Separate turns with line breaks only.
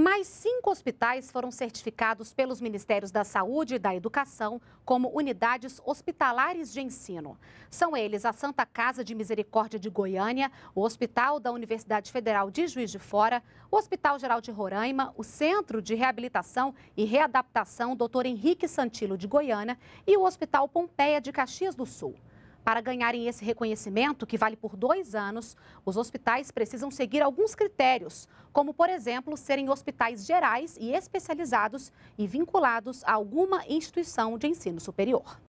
Mais cinco hospitais foram certificados pelos Ministérios da Saúde e da Educação como unidades hospitalares de ensino. São eles a Santa Casa de Misericórdia de Goiânia, o Hospital da Universidade Federal de Juiz de Fora, o Hospital Geral de Roraima, o Centro de Reabilitação e Readaptação Dr. Henrique Santilo de Goiânia e o Hospital Pompeia de Caxias do Sul. Para ganharem esse reconhecimento, que vale por dois anos, os hospitais precisam seguir alguns critérios, como, por exemplo, serem hospitais gerais e especializados e vinculados a alguma instituição de ensino superior.